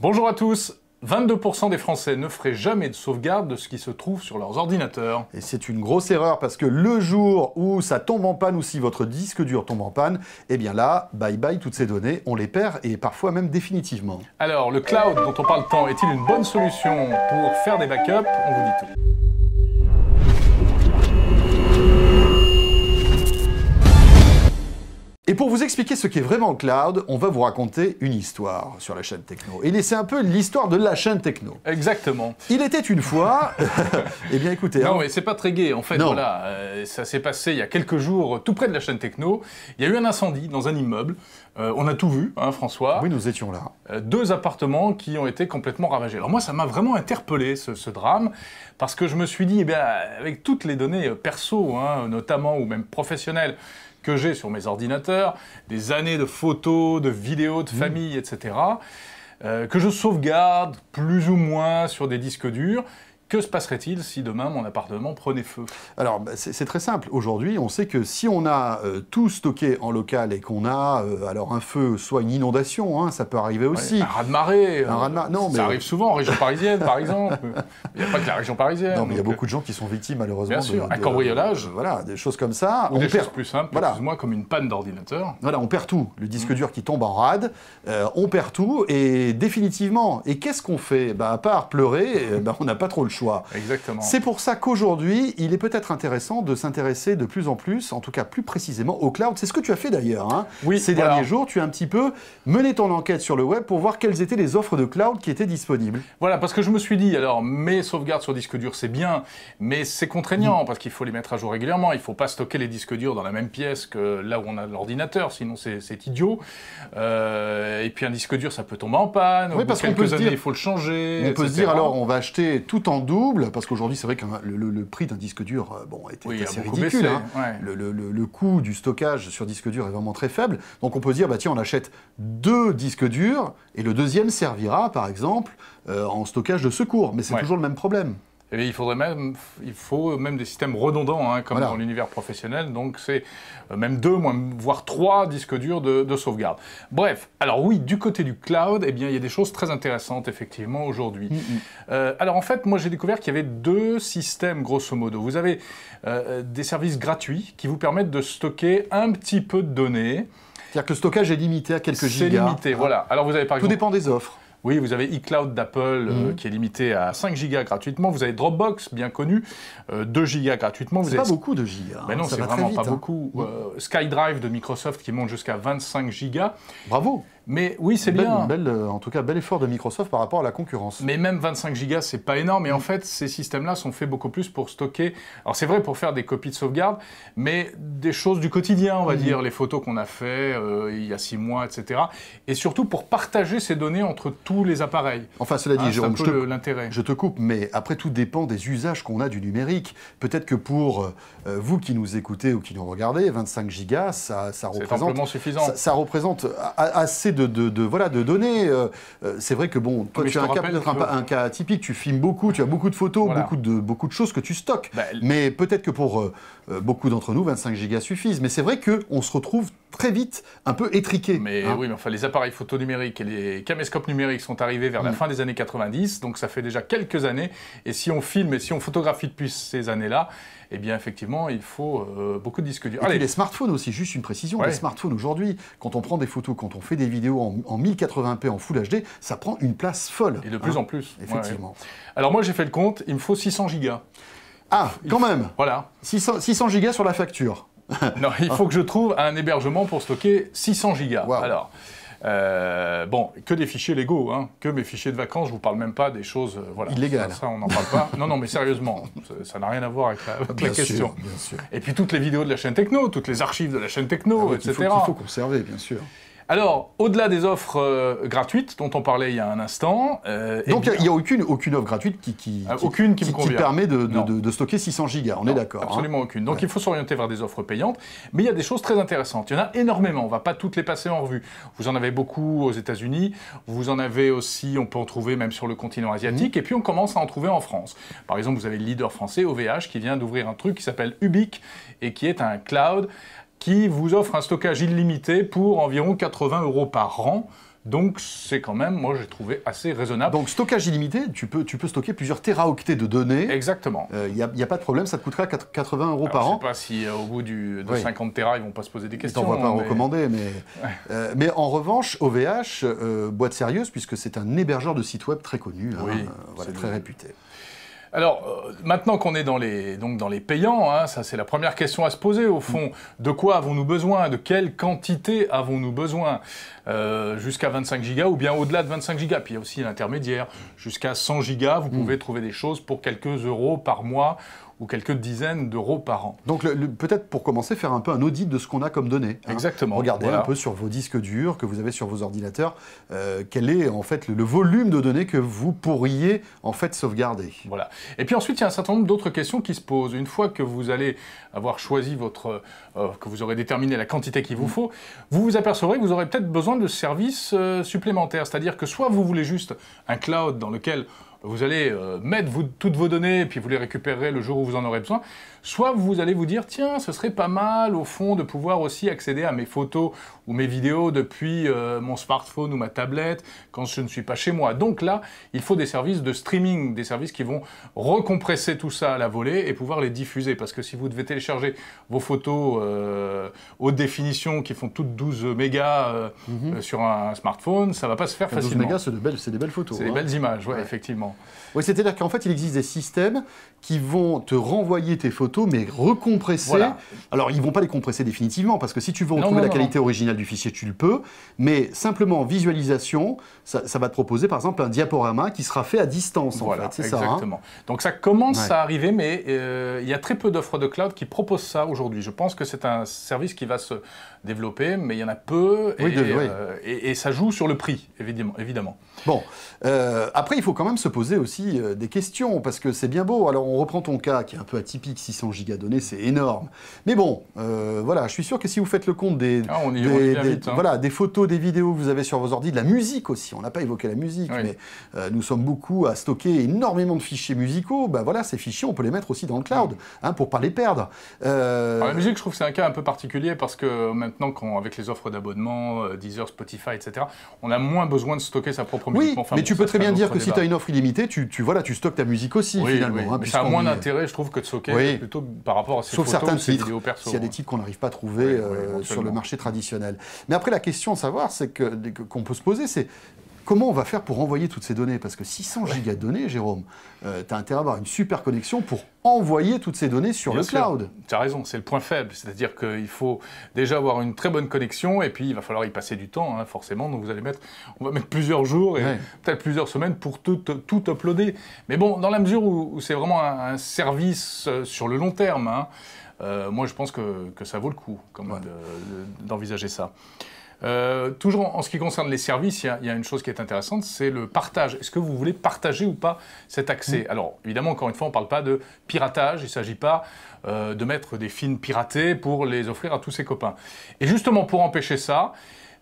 Bonjour à tous 22% des Français ne feraient jamais de sauvegarde de ce qui se trouve sur leurs ordinateurs. Et c'est une grosse erreur parce que le jour où ça tombe en panne ou si votre disque dur tombe en panne, eh bien là, bye bye toutes ces données, on les perd et parfois même définitivement. Alors, le cloud dont on parle tant est-il une bonne solution pour faire des backups On vous dit tout. Et pour vous expliquer ce qu'est vraiment le cloud, on va vous raconter une histoire sur la chaîne techno. Et c'est un peu l'histoire de la chaîne techno. Exactement. Il était une fois. eh bien, écoutez. Non, hein. mais c'est pas très gai. En fait, non. voilà, euh, ça s'est passé il y a quelques jours, tout près de la chaîne techno. Il y a eu un incendie dans un immeuble. Euh, on a tout vu, hein, François. Oui, nous étions là. Euh, deux appartements qui ont été complètement ravagés. Alors moi, ça m'a vraiment interpellé ce, drame parce que je me suis dit, eh bien, avec toutes les données perso, hein, notamment ou même professionnelles que j'ai sur mes ordinateurs, des années de photos, de vidéos de mmh. famille, etc., euh, que je sauvegarde plus ou moins sur des disques durs, que se passerait-il si demain mon appartement prenait feu Alors bah, c'est très simple. Aujourd'hui, on sait que si on a euh, tout stocké en local et qu'on a euh, alors un feu, soit une inondation, hein, ça peut arriver aussi. un raz de marée. Un raz de euh, marée. Non, mais ça arrive souvent en région parisienne, par exemple. Il n'y a pas que la région parisienne. Non, mais il y a beaucoup de gens qui sont victimes malheureusement. Bien sûr. De, un cambriolage. voilà, des choses comme ça. on perd... plus simple. Voilà. Excuse-moi, comme une panne d'ordinateur. Voilà, on perd tout. Le disque mm. dur qui tombe en rade, on perd tout et définitivement. Et qu'est-ce qu'on fait bah, à part pleurer, eh ben, on n'a pas trop le choix Exactement. C'est pour ça qu'aujourd'hui, il est peut-être intéressant de s'intéresser de plus en plus, en tout cas plus précisément, au cloud. C'est ce que tu as fait d'ailleurs. Hein, oui, Ces derniers jours, tu as un petit peu mené ton enquête sur le web pour voir quelles étaient les offres de cloud qui étaient disponibles. Voilà, parce que je me suis dit, alors, mes sauvegardes sur disque dur, c'est bien, mais c'est contraignant mm. parce qu'il faut les mettre à jour régulièrement. Il ne faut pas stocker les disques durs dans la même pièce que là où on a l'ordinateur, sinon c'est idiot. Euh, et puis un disque dur, ça peut tomber en panne. Oui, parce qu'on peut se dire, il faut le changer. On peut se dire, alors, on va acheter tout en double, parce qu'aujourd'hui, c'est vrai que le, prix d'un disque dur euh, bon, était assez ridicule. Hein. le, coût du stockage sur disque dur est vraiment très faible. Donc on peut dire, bah, tiens, on achète deux disques durs, et le deuxième servira, par exemple, euh, en stockage de secours. Mais c'est toujours le même problème. Eh il faudrait même, il faut même des systèmes redondants, hein, comme dans l'univers professionnel. Donc c'est euh, même deux, voire trois disques durs de, sauvegarde. Bref, alors oui, du côté du cloud, et eh bien, il y a des choses très intéressantes effectivement aujourd'hui. Mm, mm. Euh, alors en fait, moi j'ai découvert qu'il y avait deux systèmes grosso modo. Vous avez euh, des services gratuits qui vous permettent de stocker un petit peu de données. C'est-à-dire que le stockage est limité à quelques gigas. C'est limité, voilà. Alors vous avez par Tout dépend des offres. Oui, vous avez iCloud d'Apple euh, mhm. qui est limité à 5 gigas gratuitement. Vous avez Dropbox, bien connu, 2 euh, gigas gratuitement. avez... pas beaucoup de gigas. non, c'est vraiment pas hein. beaucoup. Euh, SkyDrive de Microsoft qui monte jusqu'à 25 gigas. Bravo. Mais oui, c'est bien. Euh, en tout cas, bel effort de Microsoft par rapport à la concurrence. Mais même 25 gigas, c'est pas énorme. Et en fait, ces systèmes-là sont faits beaucoup plus pour stocker. Alors c'est vrai pour faire des copies de sauvegarde, mais des choses du quotidien, on va mmh. dire, les photos qu'on a fait euh, il y a six mois, etc. Et surtout pour partager ces données entre tous les appareils. Enfin, cela dit, ah, Jérôme, je te, je te, coupe, mais après tout dépend des usages qu'on a du numérique. Peut-être que pour euh, vous qui nous écoutez ou qui nous regardez, 25 gigas, ça, ça représente, suffisant. Ça, ça représente assez de, données, voilà, de euh, euh, c'est vrai que bon, tu as un cas, un, cas atypique, tu filmes beaucoup, tu as beaucoup de photos, beaucoup, de, beaucoup de choses que tu stockes. Bah, mais peut-être que pour euh, beaucoup d'entre nous, 25 gigas suffisent. Mais c'est vrai qu'on se retrouve très vite un peu étriqué. Mais hein. oui, mais enfin, les appareils photo numériques et les caméscopes numériques sont arrivés vers la mm. fin des années 90, donc ça fait déjà quelques années. Et si on filme et si on photographie depuis ces années-là, eh bien, effectivement, il faut euh, beaucoup de disques durs. Et les smartphones aussi, juste une précision. Les smartphones aujourd'hui, quand on prend des photos, quand on fait des vidéos en, 1080p en Full HD, ça prend une place folle. Et de plus hein. en plus. Effectivement. Alors moi, j'ai fait le compte, il me faut 600 gigas. Ah, quand même Voilà. 600, 600 gigas sur la facture. non, il faut que je trouve un hébergement pour stocker 600 gigas. Alors, euh, bon, que des fichiers légaux, hein, que mes fichiers de vacances, je vous parle même pas des choses euh, voilà. illégales. Ça, on n'en parle pas. non, non, mais sérieusement, ça n'a rien à voir avec la, ah, question. Et puis toutes les vidéos de la chaîne techno, toutes les archives de la chaîne techno, etc. Ah il faut, qu'il faut conserver, bien sûr. Alors, au-delà des offres euh, gratuites dont on parlait il y a un instant. Euh, eh Donc il n'y a, aucune, aucune offre gratuite qui, qui, euh, permet de, stocker 600 gigas, on est d'accord. Hein. Absolument aucune. Donc il faut s'orienter vers des offres payantes. Mais il y a des choses très intéressantes. Il y en a énormément. On ne va pas toutes les passer en revue. Vous en avez beaucoup aux États-Unis. Vous en avez aussi, on peut en trouver même sur le continent asiatique. Mhm. Et puis on commence à en trouver en France. Par exemple, vous avez le leader français, OVH, qui vient d'ouvrir un truc qui s'appelle Ubique et qui est un cloud qui vous offre un stockage illimité pour environ 80 euros par an. Donc c'est quand même, moi j'ai trouvé assez raisonnable. Donc stockage illimité, tu peux, tu peux stocker plusieurs téraoctets de données. Exactement. Il euh, n'y a, pas de problème, ça te coûtera 80 euros par an. Je ne sais pas si euh, au bout du, de 50 téra, ils vont pas se poser des questions. On ne pas recommander, mais... Euh, mais en revanche, OVH, boîte sérieuse, puisque c'est un hébergeur de sites web très connu, hein, très réputé. Alors, euh, maintenant qu'on est dans les, donc dans les payants, hein, ça c'est la première question à se poser au fond. De quoi avons-nous besoin De quelle quantité avons-nous besoin euh, Jusqu'à 25 gigas ou bien au-delà de 25 gigas Puis il y a aussi l'intermédiaire. Jusqu'à 100 gigas, vous hmm. pouvez trouver des choses pour quelques euros par mois ou quelques dizaines d'euros par an. Donc peut-être pour commencer, faire un peu un audit de ce qu'on a comme données. Hein. Exactement. Regardez un peu sur vos disques durs que vous avez sur vos ordinateurs, euh, quel est en fait le, volume de données que vous pourriez en fait sauvegarder. Voilà. Et puis ensuite, il y a un certain nombre d'autres questions qui se posent. Une fois que vous allez avoir choisi votre, euh, que vous aurez déterminé la quantité qu'il vous mm. faut, vous vous apercevrez que vous aurez peut-être besoin de services euh, supplémentaires. C'est-à-dire que soit vous voulez juste un cloud dans lequel vous allez euh, mettre toutes vos données, et puis vous les récupérez le jour où vous en aurez besoin. Soit vous allez vous dire, tiens, ce serait pas mal au fond de pouvoir aussi accéder à mes photos ou mes vidéos depuis euh, mon smartphone ou ma tablette quand je ne suis pas chez moi. Donc là, il faut des services de streaming, des services qui vont recompresser tout ça à la volée et pouvoir les diffuser. Parce que si vous devez télécharger vos photos euh, haute définition qui font toutes 12 mégas mhm. sur un smartphone, ça va pas se faire facilement. 12 mégas, c'est des belles photos. C'est des hein. belles images, ouais. effectivement. Oui, c'est-à-dire qu'en fait, il existe des systèmes qui vont te renvoyer tes photos, mais recompresser. Alors, ils vont pas les compresser définitivement, parce que si tu veux retrouver la qualité originale du fichier, tu le peux. Mais simplement, visualisation, ça, va te proposer, par exemple, un diaporama qui sera fait à distance, voilà, en fait. C'est ça, hein Exactement. Donc, ça commence à arriver, mais euh, il y a très peu d'offres de cloud qui proposent ça aujourd'hui. Je pense que c'est un service qui va se développer, mais il y en a peu. Oui, et, euh, et, ça joue sur le prix, évidemment. Bon. Euh, après, il faut quand même se poser poser aussi euh, des questions, parce que c'est bien beau. Alors on reprend ton cas, qui est un peu atypique, 600 gigas données, c'est énorme. Mais bon, euh, voilà, je suis sûr que si vous faites le compte des, ah, hein. voilà, des photos, des vidéos que vous avez sur vos ordi, de la musique aussi, on n'a pas évoqué la musique, mais euh, nous sommes beaucoup à stocker énormément de fichiers musicaux, ben voilà, ces fichiers, on peut les mettre aussi dans le cloud, hein, pour ne pas les perdre. la musique, je trouve c'est un cas un peu particulier, parce que maintenant, quand, avec les offres d'abonnement, Deezer, Spotify, etc., on a moins besoin de stocker sa propre musique. mais tu peux très bien dire que si tu as une offre illimitée, tu, tu, voilà, tu stockes ta musique aussi, finalement. Oui. Hein, ça a moins d'intérêt, je trouve, que de stocker plutôt par rapport à ces Sauf photos certains titres, vidéos perso. S'il y a des hein. titres qu'on n'arrive pas à trouver euh, sur le marché traditionnel. Mais après, la question à savoir, c'est que qu'on peut se poser, c'est Comment on va faire pour envoyer toutes ces données Parce que 600 gigas de données, Jérôme, euh, tu as intérêt à avoir une super connexion pour envoyer toutes ces données sur le cloud. Tu as raison, c'est le point faible. C'est-à-dire qu'il faut déjà avoir une très bonne connexion et puis il va falloir y passer du temps, hein, forcément. Donc vous allez mettre, on va mettre plusieurs jours et peut-être plusieurs semaines pour tout, uploader. Mais bon, dans la mesure où, c'est vraiment un, service euh, sur le long terme, hein, euh, moi je pense que, ça vaut le coup d'envisager ça. Euh, toujours en, ce qui concerne les services, il y, a une chose qui est intéressante, c'est le partage. Est-ce que vous voulez partager ou pas cet accès mm. Alors, évidemment, encore une fois, on ne parle pas de piratage, il ne s'agit pas euh, de mettre des films piratés pour les offrir à tous ses copains. Et justement, pour empêcher ça,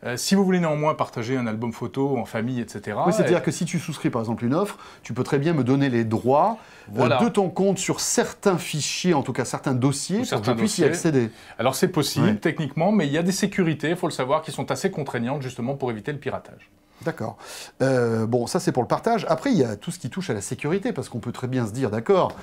euh, si vous voulez néanmoins partager un album photo en famille, etc. Oui, c'est-à-dire que si tu souscris par exemple une offre, tu peux très bien me donner les droits euh, de ton compte sur certains fichiers, en tout cas certains dossiers, pour que je puisse y accéder. Alors c'est possible techniquement, mais il y a des sécurités, il faut le savoir, qui sont assez contraignantes justement pour éviter le piratage. D'accord. Euh, bon, ça c'est pour le partage. Après, il y a tout ce qui touche à la sécurité, parce qu'on peut très bien se dire, d'accord,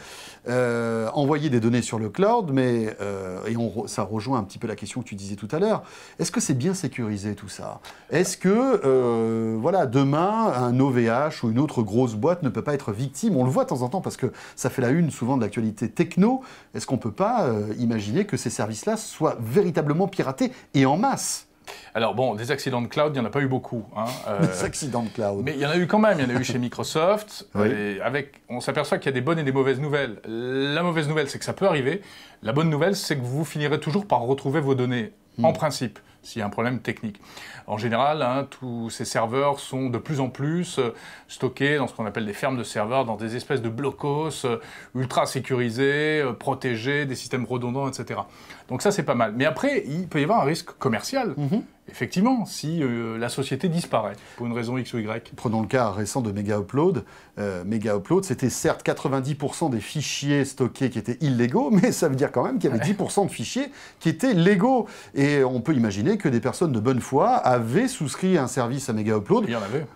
euh, envoyer des données sur le cloud, mais euh, et ça rejoint un petit peu la question que tu disais tout à l'heure. Est-ce que c'est bien sécurisé tout ça Est-ce que voilà, demain, un OVH ou une autre grosse boîte ne peut pas être victime On le voit de temps en temps parce que ça fait la une souvent de l'actualité techno. Est-ce qu'on ne peut pas imaginer que ces services-là soient véritablement piratés et en masse alors bon, des accidents de cloud, il n'y en a pas eu beaucoup. Hein, des euh, accidents de cloud. Mais il y en a eu quand même, il y en a eu chez Microsoft. Euh, avec, on s'aperçoit qu'il y a des bonnes et des mauvaises nouvelles. La mauvaise nouvelle, c'est que ça peut arriver. La bonne nouvelle, c'est que vous finirez toujours par retrouver vos données, en hmm. principe s'il y a un problème technique. En général, hein, tous ces serveurs sont de plus en plus euh, stockés dans ce qu'on appelle des fermes de serveurs, dans des espèces de blocos euh, ultra sécurisés, euh, protégés, des systèmes redondants, etc. Donc ça, c'est pas mal. Mais après, il peut y avoir un risque commercial. Mhm. Effectivement, si euh, la société disparaît pour une raison X ou Y. Prenons le cas récent de Mega Upload. Euh, Mega Upload, c'était certes 90% des fichiers stockés qui étaient illégaux, mais ça veut dire quand même qu'il y avait 10% de fichiers qui étaient légaux. Et on peut imaginer que des personnes de bonne foi avaient souscrit un service à Mega Upload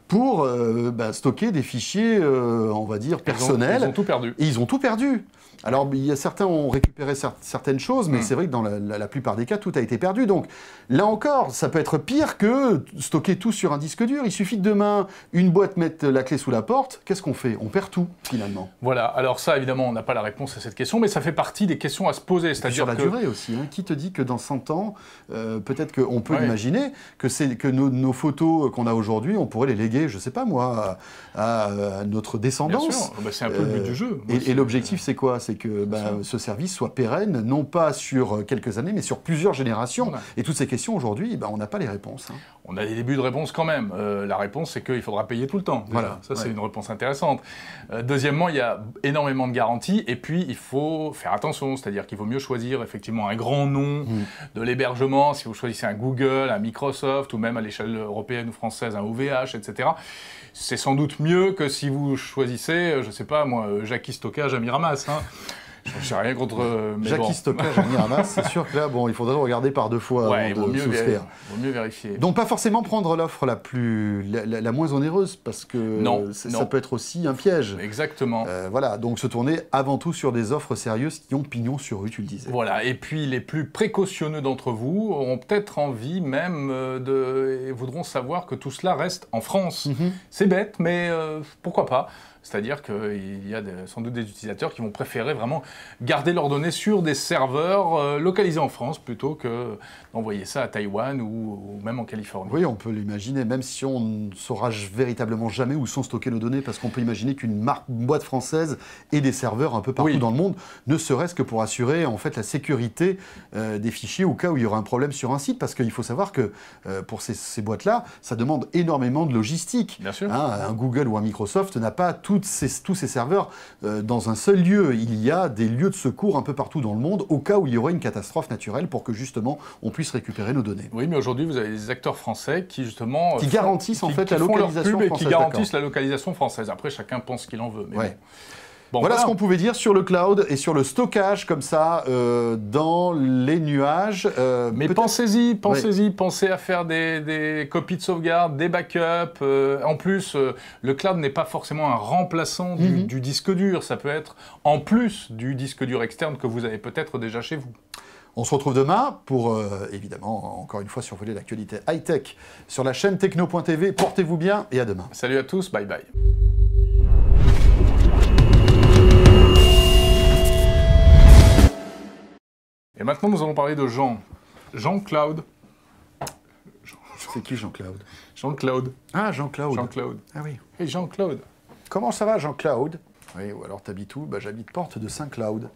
pour euh, bah, stocker des fichiers, on va dire, personnels. Ils ont, tout perdu. ils ont tout perdu. Alors, il y a certains ont récupéré certaines choses, mais mm. c'est vrai que dans la, plupart des cas, tout a été perdu. Donc, là encore, ça peut être pire que stocker tout sur un disque dur. Il suffit que demain, une boîte mette la clé sous la porte. Qu'est-ce qu'on fait On perd tout, finalement. Voilà. Alors ça, évidemment, on n'a pas la réponse à cette question, mais ça fait partie des questions à se poser. C'est-à-dire sur la durée aussi. Hein. Qui te dit que dans 100 ans, euh, peut-être qu'on peut, imaginer que, nos, photos qu'on a aujourd'hui, on pourrait les léguer, je ne sais pas moi, à, notre descendance. Bah, c'est un peu le but du euh, jeu. et bah, l'objectif, c'est quoi c'est que bah, ce service soit pérenne, non pas sur euh, quelques années, mais sur plusieurs générations. Et toutes ces questions, aujourd'hui, bah, on n'a pas les réponses. Hein. On a des débuts de réponses quand même. Euh, la réponse, c'est qu'il faudra payer tout le temps. Voilà, ça, c'est une réponse intéressante. Euh, deuxièmement, il y a énormément de garanties. Et puis, il faut faire attention. C'est-à-dire qu'il vaut mieux choisir effectivement un grand nom mm. de l'hébergement. Si vous choisissez un Google, un Microsoft, ou même à l'échelle européenne ou française, un OVH, etc c'est sans doute mieux que si vous choisissez, je ne sais pas moi, Jackie Stockage à Miramas. Hein. Je n'ai rien contre. Euh, mais stockage en c'est sûr que là, bon, il faudrait regarder par deux fois ouais, avant mieux Vaut mieux vérifier. Donc, pas forcément prendre l'offre la plus, la, moins onéreuse, parce que ça peut être aussi un piège. Exactement. Euh, voilà, donc se tourner avant tout sur des offres sérieuses qui ont pignon sur rue, tu le disais. Voilà, et puis les plus précautionneux d'entre vous auront peut-être envie même euh, de. et voudront savoir que tout cela reste en France. Mhm. C'est bête, mais pourquoi pas c'est-à-dire qu'il y a sans doute des utilisateurs qui vont préférer vraiment garder leurs données sur des serveurs euh, localisés en France plutôt que d'envoyer ça à Taïwan ou, même en Californie. Oui, on peut l'imaginer, même si on ne saura véritablement jamais où sont stockées nos données, parce qu'on peut imaginer qu'une marque, boîte française et des serveurs un peu partout dans le monde, ne serait-ce que pour assurer en fait la sécurité euh, des fichiers au cas où il y aura un problème sur un site, parce qu'il faut savoir que euh, pour ces, boîtes-là, ça demande énormément de logistique. Bien sûr. Hein, un Google ou un Microsoft n'a pas toutes ces, tous ces serveurs dans un seul lieu. Il y a des des lieux de secours un peu partout dans le monde au cas où il y aurait une catastrophe naturelle pour que justement on puisse récupérer nos données. Oui, mais aujourd'hui vous avez des acteurs français qui justement qui garantissent en fait la localisation française, qui garantissent la localisation française. Après chacun pense qu'il en veut. Mais voilà, ce qu'on pouvait dire sur le cloud et sur le stockage comme ça euh, dans les nuages. Euh, Mais pensez-y, pensez-y, pensez à faire des, copies de sauvegarde, des backups. Euh, en plus, le cloud n'est pas forcément un remplaçant mhm. du, disque dur. Ça peut être en plus du disque dur externe que vous avez peut-être déjà chez vous. On se retrouve demain pour, évidemment, encore une fois, survoler l'actualité high-tech sur la chaîne techno.tv. Portez-vous bien et à demain. Salut à tous, bye bye. Et maintenant, nous allons parler de Jean. Jean-Claude. C'est qui Jean-Claude Jean-Claude. Ah, Jean-Claude. Jean-Claude. Ah oui. Et Jean-Claude. Comment ça va, Jean-Claude Oui, ou alors t'habites où bah, J'habite Porte de Saint-Claude.